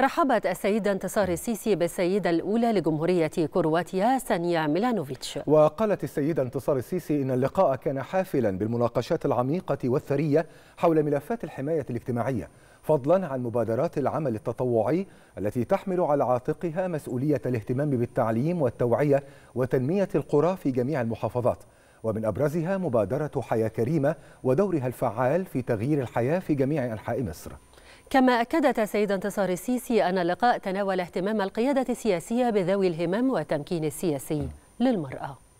رحبت السيدة انتصار السيسي بالسيدة الأولى لجمهورية كرواتيا سانيا ميلانوفيتش وقالت السيدة انتصار السيسي إن اللقاء كان حافلا بالمناقشات العميقة والثرية حول ملفات الحماية الاجتماعية فضلا عن مبادرات العمل التطوعي التي تحمل على عاتقها مسؤولية الاهتمام بالتعليم والتوعية وتنمية القرى في جميع المحافظات ومن أبرزها مبادرة حياة كريمة ودورها الفعال في تغيير الحياة في جميع أنحاء مصر كما أكدت السيدة انتصار السيسي أن اللقاء تناول اهتمام القيادة السياسية بذوي الهمم والتمكين السياسي للمرأة